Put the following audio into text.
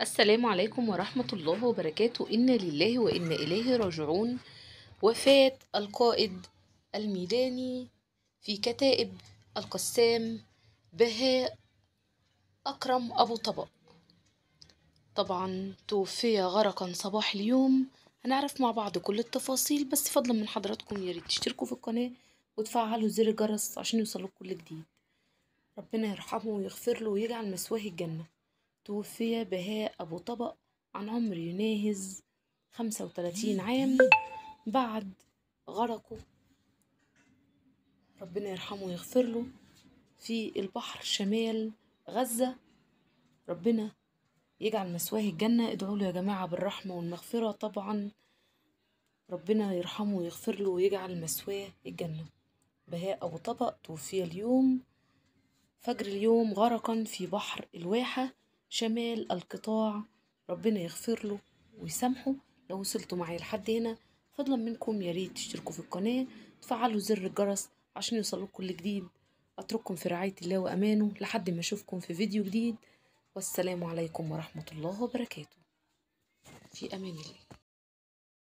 السلام عليكم ورحمة الله وبركاته إنا لله وإنا إليه راجعون وفاة القائد الميداني في كتائب القسام بهاء أكرم أبو طبق طبعا توفي غرقا صباح اليوم هنعرف مع بعض كل التفاصيل بس فضلا من حضراتكم ياريت تشتركوا في القناة وتفعلوا زر الجرس عشان يوصلكم كل جديد ربنا يرحمه ويغفر له ويجعل مثواه الجنه توفي بهاء أبو طبق عن عمر يناهز 35 عام بعد غرقه ربنا يرحمه ويغفر له في البحر شمال غزة ربنا يجعل مثواه الجنة ادعوا له يا جماعة بالرحمة والمغفرة طبعا ربنا يرحمه ويغفر له ويجعل مثواه الجنة بهاء أبو طبق توفي اليوم فجر اليوم غرقا في بحر الواحة شمال القطاع ربنا يغفر له ويسامحه لو وصلتوا معايا لحد هنا فضلا منكم يا ريت تشتركوا في القناة تفعلوا زر الجرس عشان يوصلوا كل جديد أترككم في رعاية الله وأمانه لحد ما أشوفكم في فيديو جديد والسلام عليكم ورحمة الله وبركاته في أمان الله